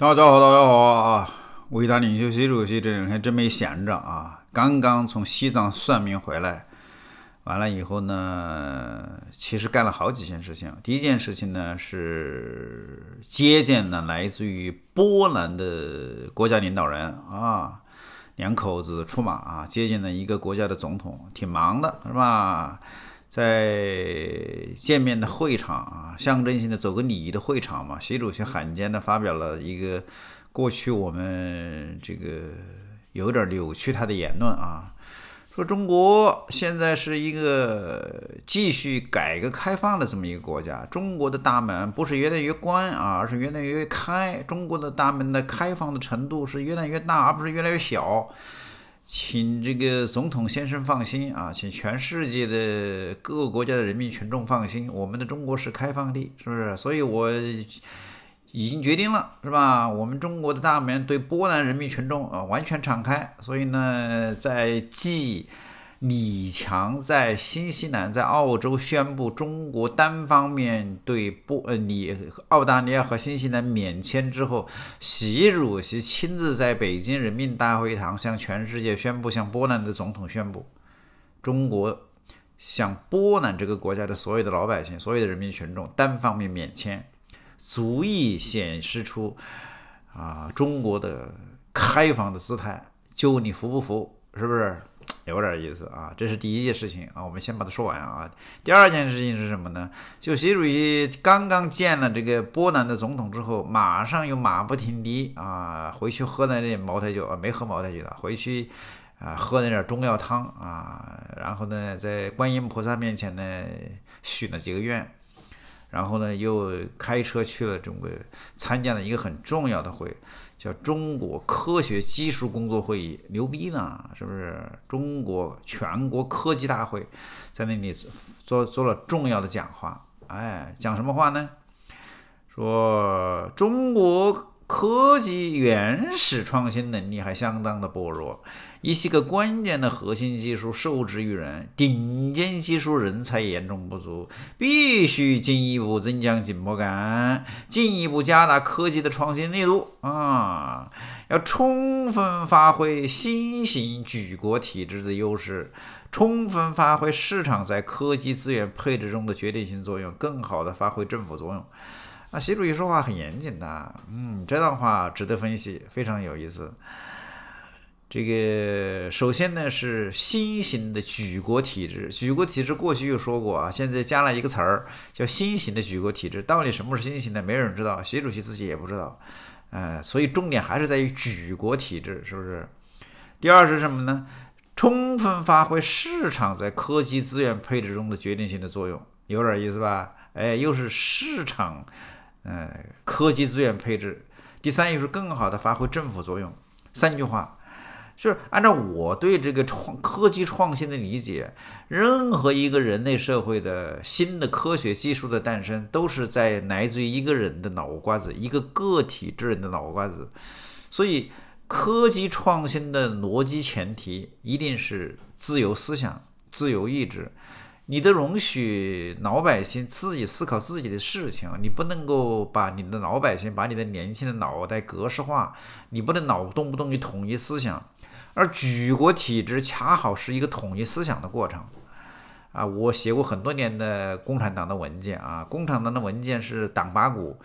大家好，大家好啊！伟大领袖习主席这两天真没闲着啊，刚刚从西藏算命回来，完了以后呢，其实干了好几件事情。第一件事情呢是接见了来自于波兰的国家领导人啊，两口子出马啊，接见了一个国家的总统，挺忙的是吧？在见面的会场啊，象征性的走个礼仪的会场嘛。习主席罕见的发表了一个过去我们这个有点扭曲他的言论啊，说中国现在是一个继续改革开放的这么一个国家。中国的大门不是越来越关啊，而是越来越开。中国的大门的开放的程度是越来越大，而不是越来越小。请这个总统先生放心啊，请全世界的各个国家的人民群众放心，我们的中国是开放的，是不是？所以我已经决定了，是吧？我们中国的大门对波兰人民群众啊完全敞开。所以呢，在继。李强在新西兰、在澳洲宣布中国单方面对波呃、你澳大利亚和新西兰免签之后，习主席亲自在北京人民大会堂向全世界宣布，向波兰的总统宣布，中国向波兰这个国家的所有的老百姓、所有的人民群众单方面免签，足以显示出啊中国的开放的姿态，就你服不服？是不是？有点意思啊，这是第一件事情啊，我们先把它说完啊。第二件事情是什么呢？就习主席刚刚见了这个波兰的总统之后，马上又马不停蹄啊，回去喝那那茅台酒啊，没喝茅台酒了，回去啊喝那点中药汤啊，然后呢，在观音菩萨面前呢许了几个愿。然后呢，又开车去了中个，参加了一个很重要的会，叫中国科学技术工作会议，牛逼呢，是不是？中国全国科技大会，在那里做做了重要的讲话，哎，讲什么话呢？说中国。科技原始创新能力还相当的薄弱，一些个关键的核心技术受制于人，顶尖技术人才严重不足，必须进一步增强紧迫感，进一步加大科技的创新力度啊！要充分发挥新型举国体制的优势，充分发挥市场在科技资源配置中的决定性作用，更好地发挥政府作用。啊，习主席说话很严谨的，嗯，这段话值得分析，非常有意思。这个首先呢是新型的举国体制，举国体制过去又说过啊，现在加了一个词儿叫新型的举国体制，到底什么是新型的，没有人知道，习主席自己也不知道，呃，所以重点还是在于举国体制，是不是？第二是什么呢？充分发挥市场在科技资源配置中的决定性的作用，有点意思吧？哎，又是市场。呃，科技资源配置，第三就是更好的发挥政府作用。三句话，就是按照我对这个创科技创新的理解，任何一个人类社会的新的科学技术的诞生，都是在来自于一个人的脑瓜子，一个个体之人的脑瓜子。所以，科技创新的逻辑前提一定是自由思想、自由意志。你的容许老百姓自己思考自己的事情，你不能够把你的老百姓、把你的年轻的脑袋格式化，你不能脑动不动就统一思想，而举国体制恰好是一个统一思想的过程。啊，我写过很多年的共产党的文件啊，共产党的文件是党八股。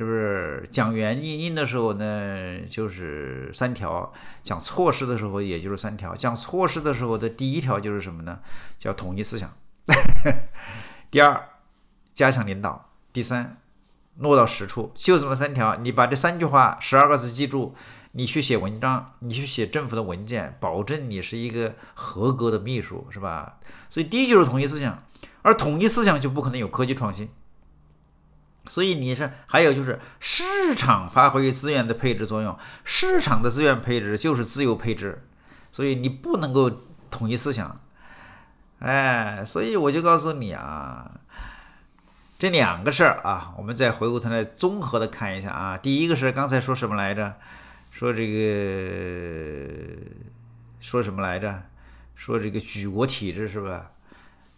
是不是讲原因的时候呢，就是三条；讲措施的时候，也就是三条。讲措施的时候的第一条就是什么呢？叫统一思想。第二，加强领导；第三，落到实处。就这么三条。你把这三句话、十二个字记住，你去写文章，你去写政府的文件，保证你是一个合格的秘书，是吧？所以第一就是统一思想，而统一思想就不可能有科技创新。所以你是还有就是市场发挥资源的配置作用，市场的资源配置就是自由配置，所以你不能够统一思想，哎，所以我就告诉你啊，这两个事儿啊，我们再回过头来综合的看一下啊，第一个是刚才说什么来着？说这个说什么来着？说这个举国体制是吧？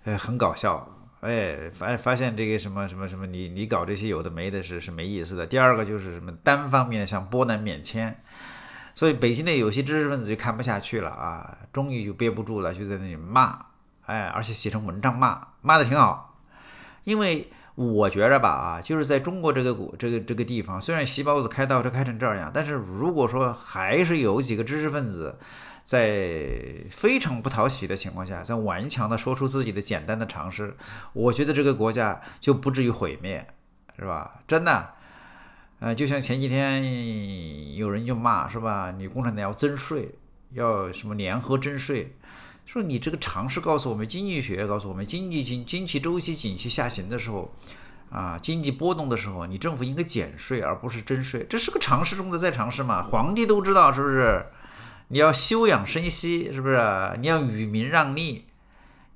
是？哎，很搞笑。哎，发发现这个什么什么什么，你你搞这些有的没的，是是没意思的。第二个就是什么单方面像波兰免签，所以北京的有些知识分子就看不下去了啊，终于就憋不住了，就在那里骂，哎，而且写成文章骂，骂的挺好。因为我觉着吧，啊，就是在中国这个国这个这个地方，虽然习包子开倒车开成这样，但是如果说还是有几个知识分子。在非常不讨喜的情况下，在顽强的说出自己的简单的常识，我觉得这个国家就不至于毁灭，是吧？真的，呃，就像前几天有人就骂，是吧？你共产党要征税，要什么联合征税，说你这个尝试告诉我们，经济学告诉我们，经济经经济周期景气下行的时候，啊，经济波动的时候，你政府应该减税而不是征税，这是个尝试中的在尝试嘛？皇帝都知道是不是？你要休养生息，是不是？你要与民让利。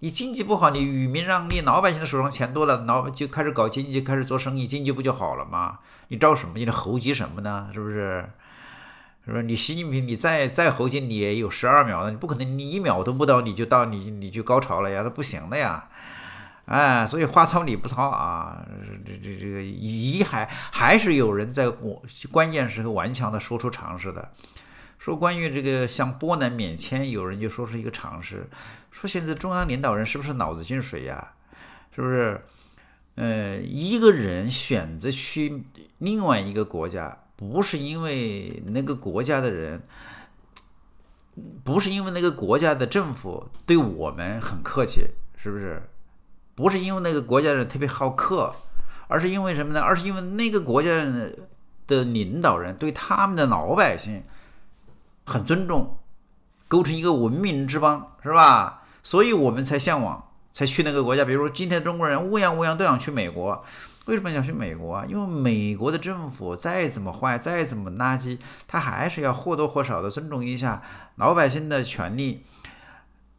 你经济不好，你与民让利，老百姓的手上钱多了，老就开始搞经济，开始做生意，经济不就好了嘛？你着什么急？你猴急什么呢？是不是？是吧？你习近平，你再再猴急，你也有十二秒了，你不可能你一秒都不到，你就到你你就高潮了呀？那不行的呀！哎，所以话糙理不糙啊！这这这个，遗还还是有人在我关键时刻顽强的说出常识的。说关于这个像波兰免签，有人就说是一个常识。说现在中央领导人是不是脑子进水呀？是不是？呃，一个人选择去另外一个国家，不是因为那个国家的人，不是因为那个国家的政府对我们很客气，是不是？不是因为那个国家人特别好客，而是因为什么呢？而是因为那个国家的领导人对他们的老百姓。很尊重，构成一个文明之邦，是吧？所以我们才向往，才去那个国家。比如说，今天中国人乌泱乌泱都想去美国，为什么想去美国？因为美国的政府再怎么坏，再怎么垃圾，他还是要或多或少的尊重一下老百姓的权利、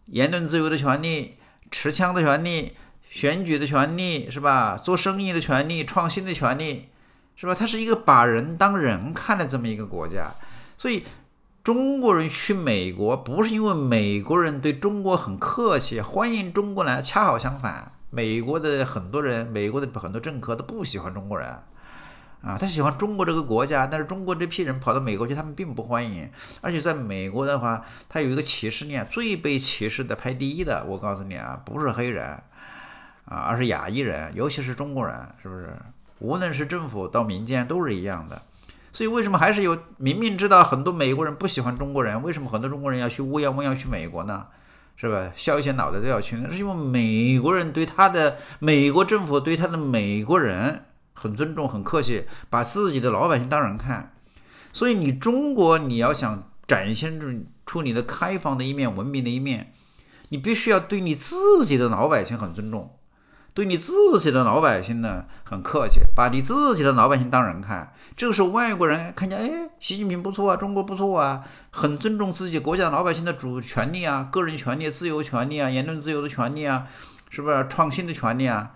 言论自由的权利、持枪的权利、选举的权利，是吧？做生意的权利、创新的权利，是吧？他是一个把人当人看的这么一个国家，所以。中国人去美国不是因为美国人对中国很客气，欢迎中国来，恰好相反，美国的很多人，美国的很多政客都不喜欢中国人，啊，他喜欢中国这个国家。但是中国这批人跑到美国去，他们并不欢迎。而且在美国的话，他有一个歧视链，最被歧视的排第一的，我告诉你啊，不是黑人，啊，而是亚裔人，尤其是中国人，是不是？无论是政府到民间都是一样的。所以为什么还是有明明知道很多美国人不喜欢中国人，为什么很多中国人要去乌泱乌泱去美国呢？是吧？削一些脑袋都要去，那是因为美国人对他的美国政府对他的美国人很尊重、很客气，把自己的老百姓当人看。所以你中国，你要想展现出出你的开放的一面、文明的一面，你必须要对你自己的老百姓很尊重。对你自己的老百姓呢，很客气，把你自己的老百姓当人看。这个时候，外国人看见，哎，习近平不错啊，中国不错啊，很尊重自己国家老百姓的主权利啊，个人权利、自由权利啊，言论自由的权利啊，是不是创新的权利啊？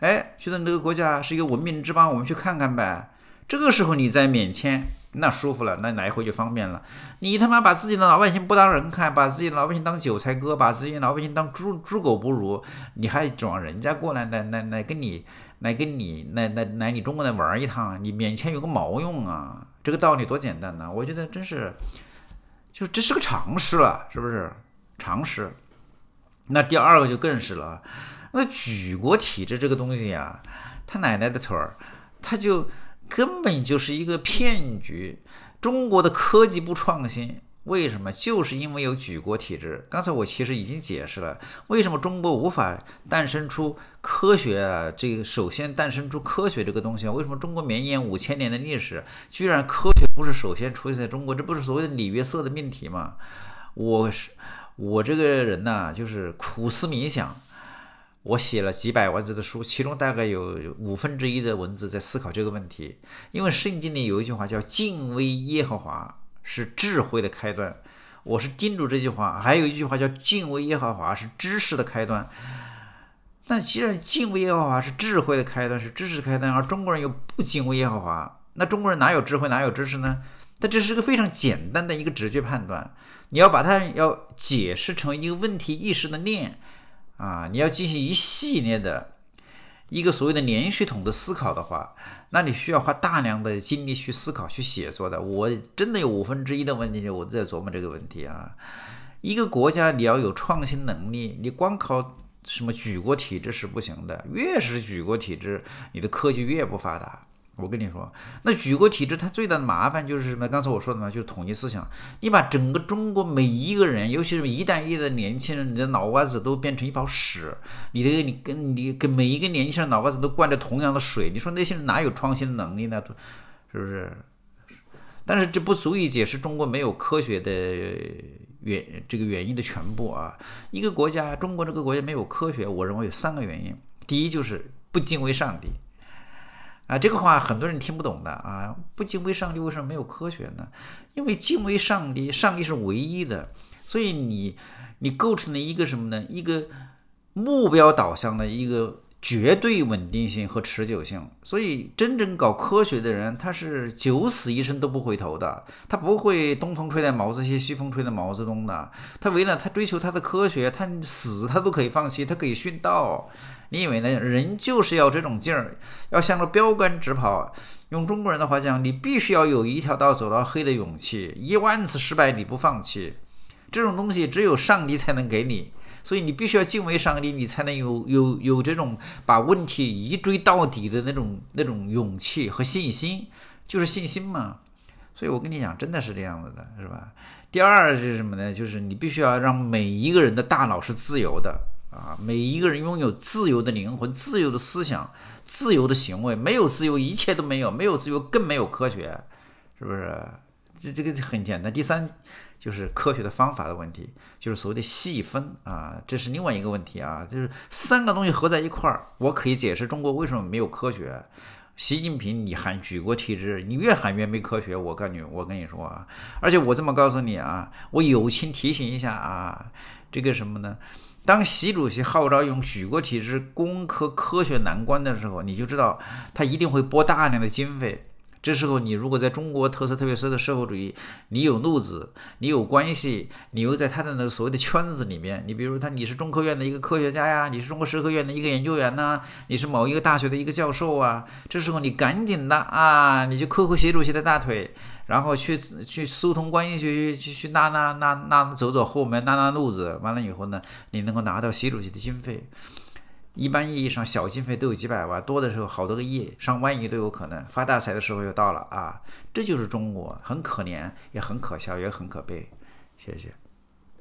哎，觉得那个国家是一个文明之邦，我们去看看呗。这个时候你再免签，那舒服了，那来回就方便了。你他妈把自己的老百姓不当人看，把自己的老百姓当韭菜割，把自己老百姓当猪猪狗不如，你还指望人家过来来来来跟你来跟你来来来你中国来玩一趟？你免签有个毛用啊！这个道理多简单呐！我觉得真是，就这是个常识了，是不是常识？那第二个就更是了，那举国体制这个东西呀，他奶奶的腿儿，他就。根本就是一个骗局。中国的科技不创新，为什么？就是因为有举国体制。刚才我其实已经解释了，为什么中国无法诞生出科学啊？这个首先诞生出科学这个东西啊，为什么中国绵延五千年的历史，居然科学不是首先出现在中国？这不是所谓的李约瑟的命题吗？我是我这个人呐，就是苦思冥想。我写了几百万字的书，其中大概有五分之一的文字在思考这个问题。因为圣经里有一句话叫“敬畏耶和华是智慧的开端”，我是叮嘱这句话。还有一句话叫“敬畏耶和华是知识的开端”。但既然敬畏耶和华是智慧的开端，是知识开端，而中国人又不敬畏耶和华，那中国人哪有智慧，哪有知识呢？但这是个非常简单的一个直觉判断。你要把它要解释成一个问题意识的链。啊，你要进行一系列的一个所谓的连续统的思考的话，那你需要花大量的精力去思考、去写作的。我真的有五分之一的问题，我都在琢磨这个问题啊。一个国家你要有创新能力，你光靠什么举国体制是不行的，越是举国体制，你的科技越不发达。我跟你说，那举国体制它最大的麻烦就是什么？刚才我说的嘛，就是统一思想。你把整个中国每一个人，尤其是一代一代的年轻人，你的脑瓜子都变成一泡屎，你的你跟你跟每一个年轻人脑瓜子都灌着同样的水，你说那些人哪有创新能力呢？是不是？但是这不足以解释中国没有科学的原这个原因的全部啊。一个国家，中国这个国家没有科学，我认为有三个原因。第一就是不敬畏上帝。啊，这个话很多人听不懂的啊！不敬畏上帝，为什么没有科学呢？因为敬畏上帝，上帝是唯一的，所以你你构成了一个什么呢？一个目标导向的一个绝对稳定性和持久性。所以真正搞科学的人，他是九死一生都不回头的，他不会东风吹来，毛泽东，西风吹得毛泽东的。他为了他追求他的科学，他死他都可以放弃，他可以殉道。你以为呢？人就是要这种劲儿，要向着标杆直跑。用中国人的话讲，你必须要有一条道走到黑的勇气，一万次失败你不放弃。这种东西只有上帝才能给你，所以你必须要敬畏上帝，你才能有有有这种把问题一追到底的那种那种勇气和信心，就是信心嘛。所以我跟你讲，真的是这样子的，是吧？第二是什么呢？就是你必须要让每一个人的大脑是自由的。啊，每一个人拥有自由的灵魂、自由的思想、自由的行为。没有自由，一切都没有；没有自由，更没有科学，是不是？这这个很简单。第三就是科学的方法的问题，就是所谓的细分啊，这是另外一个问题啊。就是三个东西合在一块儿，我可以解释中国为什么没有科学。习近平，你喊举国体制，你越喊越没科学。我诉你，我跟你说，啊，而且我这么告诉你啊，我友情提醒一下啊，这个什么呢？当习主席号召用举国体制攻克科学难关的时候，你就知道他一定会拨大量的经费。这时候，你如果在中国特色、特别色的社会主义，你有路子，你有关系，你又在他的那个所谓的圈子里面，你比如他你是中科院的一个科学家呀，你是中国社科院的一个研究员呐，你是某一个大学的一个教授啊，这时候你赶紧的啊，你就磕磕习主席的大腿，然后去去疏通关系，去去去拉拉拉拉，走走后门，拉拉路子，完了以后呢，你能够拿到习主席的经费。一般意义上，小经费都有几百万，多的时候好多个亿，上万亿都有可能。发大财的时候又到了啊！这就是中国，很可怜，也很可笑，也很可悲。谢谢。